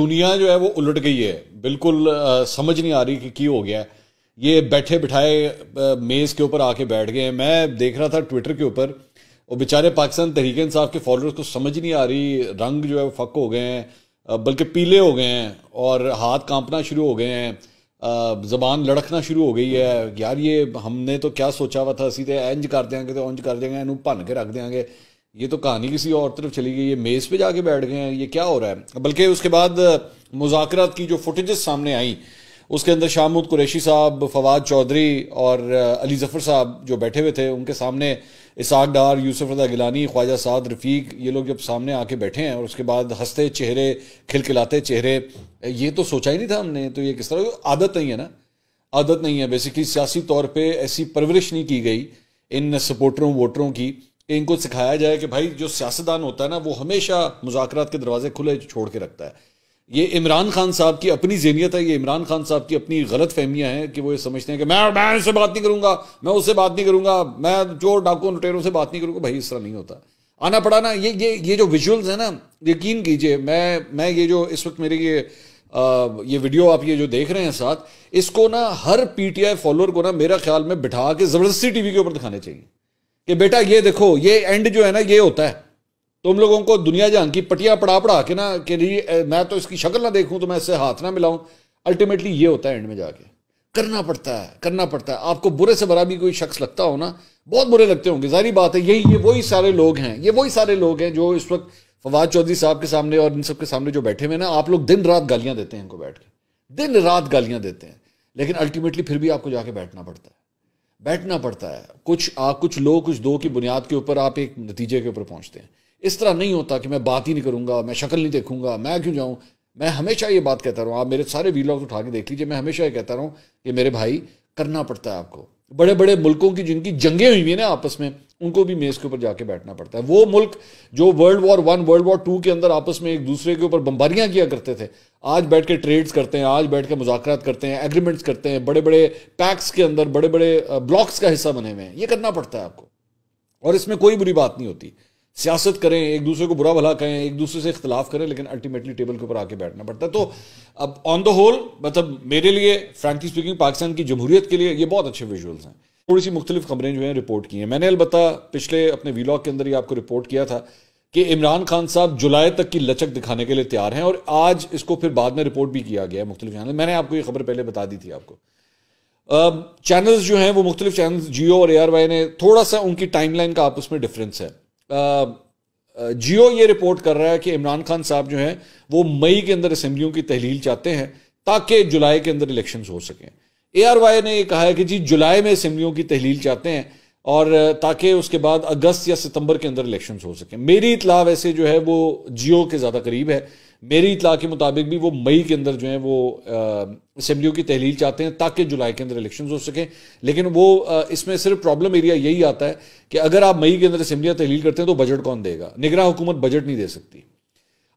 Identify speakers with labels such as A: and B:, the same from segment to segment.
A: दुनिया जो है वो उलट गई है बिल्कुल समझ नहीं आ रही कि क्यों हो गया है ये बैठे बिठाए मेज़ के ऊपर आके बैठ गए हैं मैं देख रहा था ट्विटर के ऊपर और बेचारे पाकिस्तान तहरीक इंसाफ के फॉलोअर्स को समझ नहीं आ रही रंग जो है फक हो गए हैं बल्कि पीले हो गए हैं और हाथ कांपना शुरू हो गए हैं जबान लड़कना शुरू हो गई है यार ये हमने तो क्या सोचा हुआ था सीधे इंज कर देंगे तो इंज कर देंगे इन भन के रख देंगे ये तो कहानी किसी और तरफ चली गई ये मेज़ पे जाके बैठ गए हैं ये क्या हो रहा है बल्कि उसके बाद मुजात की जो फुटेजेस सामने आई उसके अंदर शामुद कुरैशी साहब फवाद चौधरी और अली जफ़र साहब जो बैठे हुए थे उनके सामने इसाक डार यूसुफ रजा गिलानी ख्वाजा साद रफ़ीक ये लोग जब सामने आके बैठे हैं और उसके बाद हंसते चेहरे खिलखिलाते चेहरे ये तो सोचा ही नहीं था हमने तो ये किस तरह आदत नहीं है ना आदत नहीं है बेसिकली सियासी तौर पर ऐसी परवरिश नहीं की गई इन सपोर्टरों वोटरों की कि इनको सिखाया जाए कि भाई जो सियासतदान होता है ना वो हमेशा मुजाकर के दरवाजे खुले छोड़ के रखता है ये इमरान खान साहब की अपनी जहनीत है ये इमरान खान साहब की अपनी गलत फहमियाँ हैं कि वो ये समझते हैं कि मैं मैं उससे बात नहीं करूंगा मैं उससे बात नहीं करूंगा मैं चोर डाकू लुटेरों से बात नहीं करूंगा भाई इस तरह नहीं होता आना पड़ा ना ये ये ये जो विजुअल्स हैं ना यकीन कीजिए मैं मैं ये जो इस वक्त मेरे ये आ, ये वीडियो आप ये जो देख रहे हैं साथ इसको ना हर पीटीआई फॉलोअर को ना मेरा ख्याल में बिठा के ज़बरदस्ती टीवी के ऊपर दिखाने चाहिए कि बेटा ये देखो ये एंड जो है ना ये होता है तुम लोगों को दुनिया जान की पटिया पड़ा पड़ा के ना कि मैं तो इसकी शक्ल ना देखूं तो मैं इससे हाथ ना मिलाऊं अल्टीमेटली ये होता है एंड में जाके करना पड़ता है करना पड़ता है आपको बुरे से बरा भी कोई शख्स लगता हो ना बहुत बुरे लगते होंगे जारी बात है यही ये वही सारे लोग हैं ये वही सारे लोग हैं जो इस वक्त फवाद चौधरी साहब के सामने और इन सब के सामने जो बैठे हुए ना आप लोग दिन रात गालियाँ देते हैं इनको बैठ के दिन रात गालियाँ देते हैं लेकिन अल्टीमेटली फिर भी आपको जाके बैठना पड़ता है बैठना पड़ता है कुछ आ, कुछ लो कुछ दो की बुनियाद के ऊपर आप एक नतीजे के ऊपर पहुंचते हैं इस तरह नहीं होता कि मैं बात ही नहीं करूंगा मैं शक्ल नहीं देखूंगा मैं क्यों जाऊं मैं हमेशा ये बात कहता रहा आप मेरे सारे वीलॉग्स उठा के देख लीजिए मैं हमेशा ये कहता रहा हूँ कि मेरे भाई करना पड़ता है आपको बड़े बड़े मुल्कों की जिनकी जंगें हुई हैं ना आपस में उनको भी मेज़ के ऊपर जाके बैठना पड़ता है वो मुल्क जो world war one world war two के अंदर आपस में एक दूसरे के ऊपर बम्बारियाँ किया करते थे आज बैठ के ट्रेड्स करते हैं आज बैठ के मुजाकर करते हैं एग्रीमेंट्स करते हैं बड़े बड़े पैक्स के अंदर बड़े बड़े ब्लॉक्स का हिस्सा बने हुए हैं ये करना पड़ता है आपको और इसमें कोई बुरी बात नहीं होती सियासत करें एक दूसरे को बुरा भला कहें एक दूसरे से इख्तलाफ करें लेकिन अल्टीमेटली टेबल के ऊपर आके बैठना पड़ता है तो अब ऑन द होल मतलब मेरे लिए फ्रैंकली स्पीकिंग पाकिस्तान की जमहूरियत के लिए ये बहुत अच्छे विजुअल्स हैं थोड़ी सी मुख्तलिफ खबरें जो हैं रिपोर्ट की हैं मैंने अलबत् पिछले अपने वीलॉग के अंदर ही आपको रिपोर्ट किया था कि इमरान खान साहब जुलाई तक की लचक दिखाने के लिए तैयार हैं और आज इसको फिर बाद में रिपोर्ट भी किया गया है मुख्तलिफ चैनल मैंने आपको ये खबर पहले बता दी थी आपको चैनल्स जो हैं वो मुख्तलिफ चैनल्स जियो और ए आर वाई ने थोड़ा सा उनकी टाइमलाइन का आपस में डिफरेंस है जियो ये रिपोर्ट कर रहा है कि इमरान खान साहब जो हैं वो मई के अंदर असम्बलियों की तहलील चाहते हैं ताकि जुलाई के अंदर इलेक्शन हो सकें ए आर वाई ने यह कहा है कि जी जुलाई में असेंबलियों की तहलील चाहते हैं और ताकि उसके बाद अगस्त या सितंबर के अंदर इलेक्शन हो सकें मेरी इतला वैसे जो है वो जियो के ज़्यादा करीब है मेरी इतला के मुताबिक भी वो मई के अंदर जो है वो असम्बलियों की तहलील चाहते हैं ताकि जुलाई के अंदर इलेक्शन हो सकें लेकिन वो इसमें सिर्फ प्रॉब्लम एरिया यही आता है कि अगर आप मई के अंदर असम्बलियाँ तहलील करते हैं तो बजट कौन देगा निगरा हुकूमत बजट नहीं दे सकती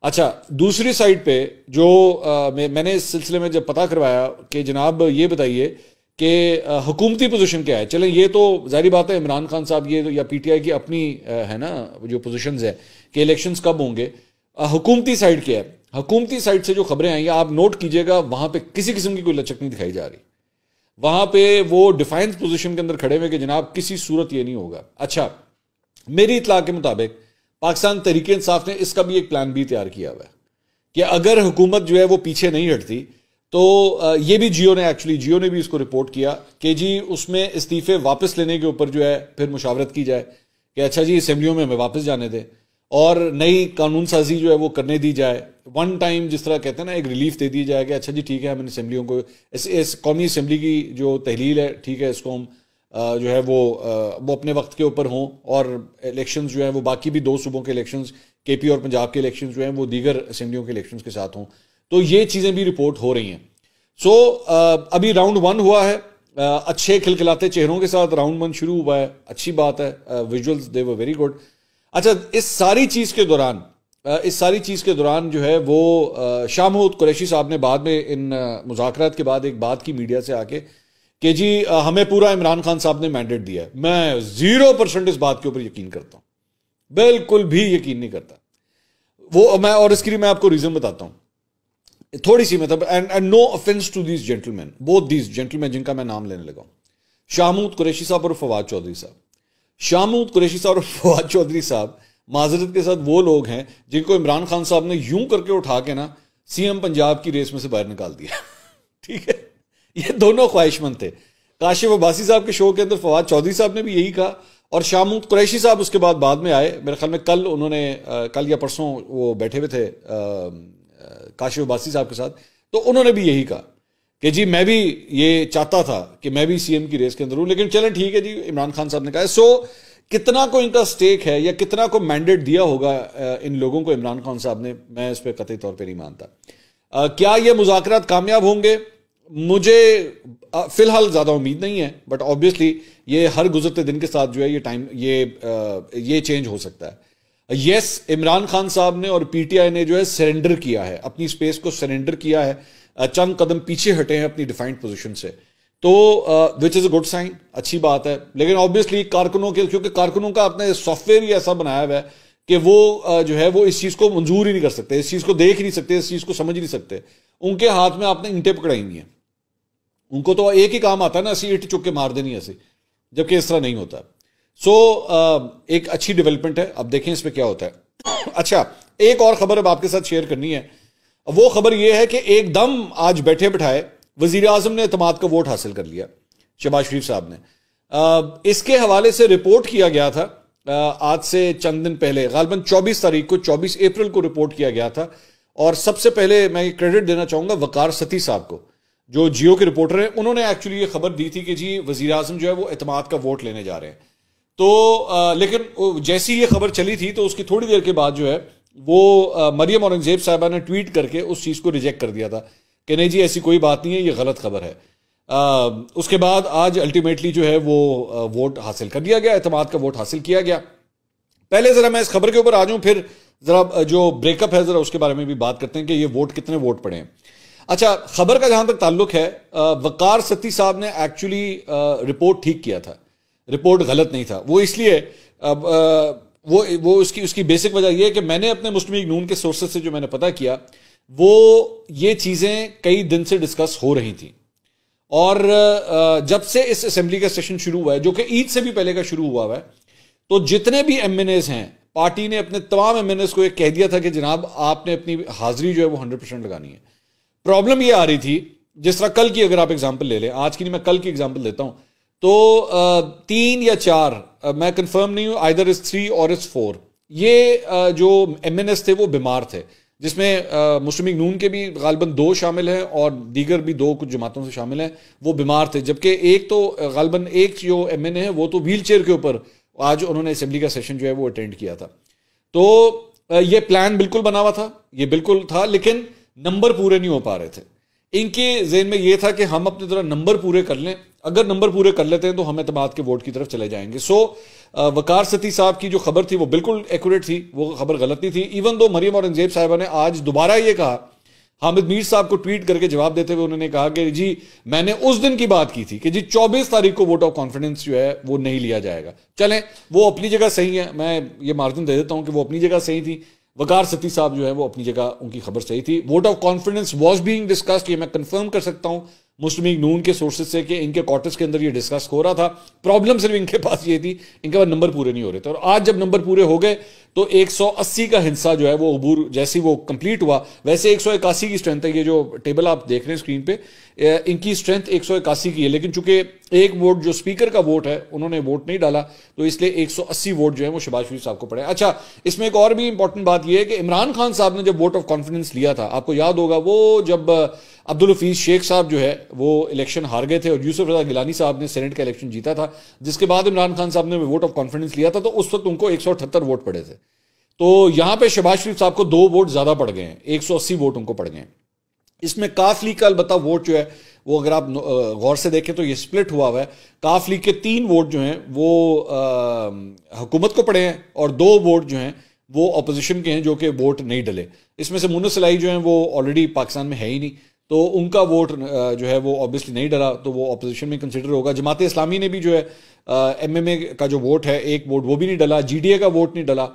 A: अच्छा दूसरी साइड पे जो आ, मैं, मैंने इस सिलसिले में जब पता करवाया कि जनाब ये बताइए कि हुकूमती पोजीशन क्या है चलें ये तो जारी बात है इमरान खान साहब ये तो या पीटीआई की अपनी आ, है ना जो पोजीशंस है कि इलेक्शंस कब होंगे हुकूमती साइड क्या है हुकूमती साइड से जो खबरें आई आप नोट कीजिएगा वहां पर किसी किस्म की कोई लचक नहीं दिखाई जा रही वहां पे वो डिफेंस पोजिशन के अंदर खड़े हुए कि जनाब किसी सूरत ये नहीं होगा अच्छा मेरी इतला के मुताबिक पाकिस्तान तरीके इंसाफ ने इसका भी एक प्लान भी तैयार किया हुआ है कि अगर हुकूमत जो है वो पीछे नहीं हटती तो ये भी जियो ने एक्चुअली जियो ने भी इसको रिपोर्ट किया कि जी उसमें इस्तीफे वापस लेने के ऊपर जो है फिर मुशावरत की जाए कि अच्छा जी असम्बलियों में हमें वापस जाने दें और नई कानून साजी जो है वो करने दी जाए वन टाइम जिस तरह कहते हैं ना एक रिलीफ दे दी जाए कि अच्छा जी ठीक है हम इन असम्बलियों को इस, इस कौमी असम्बली की जो तहलील है ठीक है इसको हम जो है वो वो अपने वक्त के ऊपर हों और इलेक्शन जो है वो बाकी भी दो सूबों के इलेक्शन के पी और पंजाब के इलेक्शन जो हैं वो दीगर असम्बलियों के इलेक्शन के साथ हों तो ये चीज़ें भी रिपोर्ट हो रही हैं सो so, अभी राउंड वन हुआ है अच्छे खिलखिलाते चेहरों के साथ राउंड वन शुरू हुआ है अच्छी बात है विजुअल्स दे व वेरी गुड अच्छा इस सारी चीज़ के दौरान इस सारी चीज़ के दौरान जो है वो शाह महूद कुरैशी साहब ने बाद में इन मुजाकर के बाद एक बात की मीडिया से आके कि जी हमें पूरा इमरान खान साहब ने मैंडेट दिया है मैं जीरो परसेंट इस बात के ऊपर यकीन करता हूं बिल्कुल भी यकीन नहीं करता वो मैं और इसके लिए मैं आपको रीजन बताता हूं थोड़ी सी मतलब and and no offence to these gentleman both these gentleman जिनका मैं नाम लेने लगा शाहमूद कुरैशी साहब और फवाद चौधरी साहब शाहमूद कुरैशी साहब और फवाद चौधरी साहब माजरत के साथ वो लोग हैं जिनको इमरान खान साहब ने यूं करके उठा के ना सीएम पंजाब की रेस में से बाहर निकाल दिया ठीक है ये दोनों ख्वाहिशमंद थे काशिफ अब्बासी साहब के शो के अंदर फवाद चौधरी साहब ने भी यही कहा और शाहमूद कुरैशी साहब उसके बाद बाद में आए मेरे ख्याल में कल उन्होंने कल या परसों वो बैठे हुए थे काशिफ अब्बासी साहब के साथ तो उन्होंने भी यही कहा कि जी मैं भी ये चाहता था कि मैं भी सीएम की रेस के अंदर हूँ लेकिन चलें ठीक है जी इमरान खान साहब ने कहा सो कितना को इनका स्टेक है या कितना को मैंडेट दिया होगा इन लोगों को इमरान खान साहब ने मैं इस पर कतई तौर पर नहीं मानता क्या ये मुजाकर कामयाब होंगे मुझे फ़िलहाल ज़्यादा उम्मीद नहीं है बट ऑब्वियसली ये हर गुजरते दिन के साथ जो है ये टाइम ये ये चेंज हो सकता है यस इमरान खान साहब ने और पीटीआई ने जो है सरेंडर किया है अपनी स्पेस को सरेंडर किया है चंद कदम पीछे हटे हैं अपनी डिफाइंड पोजीशन से तो which is a good sign अच्छी बात है लेकिन ऑब्वियसली कारकुनों के क्योंकि कारकुनों का अपने सॉफ्टवेयर ही ऐसा बनाया हुआ है कि वो uh, जो है वो इस चीज़ को मंजूर ही नहीं कर सकते इस चीज़ को देख नहीं सकते इस चीज़ को समझ नहीं सकते उनके हाथ में आपने ईंटें पकड़ाई नहीं हैं उनको तो एक ही काम आता है ना इट चुक के मार देनी ऐसी जबकि इस तरह नहीं होता सो so, एक अच्छी डेवलपमेंट है अब देखें इसमें क्या होता है अच्छा एक और खबर अब आपके साथ शेयर करनी है वो खबर यह है कि एकदम आज बैठे बैठाए वजीर आजम ने अतमाद का वोट हासिल कर लिया शहबाज शरीफ साहब ने इसके हवाले से रिपोर्ट किया गया था आज से चंद दिन पहले गालबन 24 तारीख को 24 अप्रैल को रिपोर्ट किया गया था और सबसे पहले मैं क्रेडिट देना चाहूंगा वकार सती साहब को जो जियो के रिपोर्टर हैं उन्होंने एक्चुअली ये खबर दी थी कि जी वजी अजम जो है वो अहतमाद का वोट लेने जा रहे हैं तो आ, लेकिन जैसी ये खबर चली थी तो उसकी थोड़ी देर के बाद जो है वो आ, मरियम औरंगजेब साहबा ने ट्वीट करके उस चीज़ को रिजेक्ट कर दिया था कि नहीं जी ऐसी कोई बात नहीं है ये गलत खबर है आ, उसके बाद आज अल्टीमेटली जो है वो आ, वोट हासिल कर दिया गया अहतमाद का वोट हासिल किया गया पहले ज़रा मैं इस खबर के ऊपर आ जाऊँ फिर ज़रा जो ब्रेकअप है ज़रा उसके बारे में भी बात करते हैं कि ये वोट कितने वोट पड़े हैं अच्छा खबर का जहां तक ताल्लुक है वकार सत्ती साहब ने एक्चुअली रिपोर्ट ठीक किया था रिपोर्ट गलत नहीं था वो इसलिए अब वो वो उसकी उसकी बेसिक वजह यह है कि मैंने अपने मुस्लिम नून के सोर्सेज से जो मैंने पता किया वो ये चीज़ें कई दिन से डिस्कस हो रही थी और जब से इस असेंबली का सेशन शुरू हुआ है जो कि ईद से भी पहले का शुरू हुआ हुआ है तो जितने भी एम हैं पार्टी ने अपने तमाम एम को यह कह दिया था कि जनाब आपने अपनी हाजिरी जो है वो हंड्रेड परसेंट लगानी है प्रॉब्लम ये आ रही थी जिस तरह कल की अगर आप एग्जाम्पल ले लें आज की नहीं मैं कल की एग्जाम्पल देता हूं तो तीन या चार मैं कंफर्म नहीं हूं आइदर इज थ्री और इज फोर ये जो एम थे वो बीमार थे जिसमें मुस्लिम नून के भी गालबन दो शामिल हैं और दीगर भी दो कुछ जमातों से शामिल हैं वो बीमार थे जबकि एक तो गालबन एक जो एम एन ए है वो तो व्हील चेयर के ऊपर आज उन्होंने असेंबली का सेशन जो है वो अटेंड किया था तो ये प्लान बिल्कुल बना हुआ था ये बिल्कुल था लेकिन नंबर पूरे नहीं हो पा रहे थे इनके जेन में ये था कि हम अपनी तरह नंबर पूरे कर लें अगर नंबर पूरे कर लेते हैं तो हम अतमाद के वोट की तरफ चले जाएंगे सो वकार सती साहब की जो खबर थी वो बिल्कुल एक्यूरेट थी वो खबर गलत नहीं थी इवन दो मरियम औरंगजेब साहिबा ने आज दोबारा ये कहा हामिद मीर साहब को ट्वीट करके जवाब देते हुए उन्होंने कहा कि जी मैंने उस दिन की बात की थी कि जी 24 तारीख को वोट ऑफ कॉन्फिडेंस जो है वो नहीं लिया जाएगा चलें वो अपनी जगह सही है मैं ये मार्जिन दे देता हूं कि वो अपनी जगह सही थी वकार सती साहब जो है वो अपनी जगह उनकी खबर सही थी vote of confidence was being discussed ये मैं कंफर्म कर सकता हूँ मुस्लिम लीग नून के सोर्सेज से कि इनके क्वार्टर्स के अंदर ये डिस्कस हो रहा था प्रॉब्लम सिर्फ इनके पास ये थी इनके पास नंबर पूरे नहीं हो रहे थे और आज जब नंबर पूरे हो गए तो 180 का हिस्सा जो है वो अबूर जैसे वो कंप्लीट हुआ वैसे 181 की स्ट्रेंथ है ये जो टेबल आप देख रहे हैं स्क्रीन पे इनकी स्ट्रेंथ 181 की है लेकिन चूंकि एक वोट जो स्पीकर का वोट है उन्होंने वोट नहीं डाला तो इसलिए 180 वोट जो है वो शबाज शरीफ साहब को पड़े अच्छा इसमें एक और भी इंपॉर्टेंट बात यह है कि इमरान खान साहब ने जब वोट ऑफ कॉन्फिडेंस लिया था आपको याद होगा वो जब अब्दुल हफीज़ शेख साहब जो है वो इलेक्शन हार गए थे और यूसुफ रजा गिलानी साहब ने सेनेट का इलेक्शन जीता था जिसके बाद इमरान खान साहब ने वोट ऑफ कॉन्फिडेंस लिया था तो उस वक्त उनको एक वोट पड़े थे तो यहां पे शहबाज शरीफ साहब को दो वोट ज्यादा पड़ गए हैं एक सौ अस्सी वोट उनको पड़ गए हैं इसमें काफ लीग का अलबत्ता वोट जो है वो अगर आप गौर से देखें तो ये स्प्लिट हुआ हुआ है काफ लीग के तीन वोट जो हैं वो हुकूमत को पड़े हैं और दो वोट जो हैं वो अपोजिशन के हैं जो कि वोट नहीं डले इसमें से मुन्न सलाई जो हैं वो ऑलरेडी पाकिस्तान में है ही नहीं तो उनका वोट जो है वो ऑब्वियसली नहीं डला तो वो अपोजिशन में कंसिडर होगा जमात इस्लामी ने भी जो है एम एम ए का जो वोट है एक वोट वो भी नहीं डला जी डी ए का वोट नहीं डला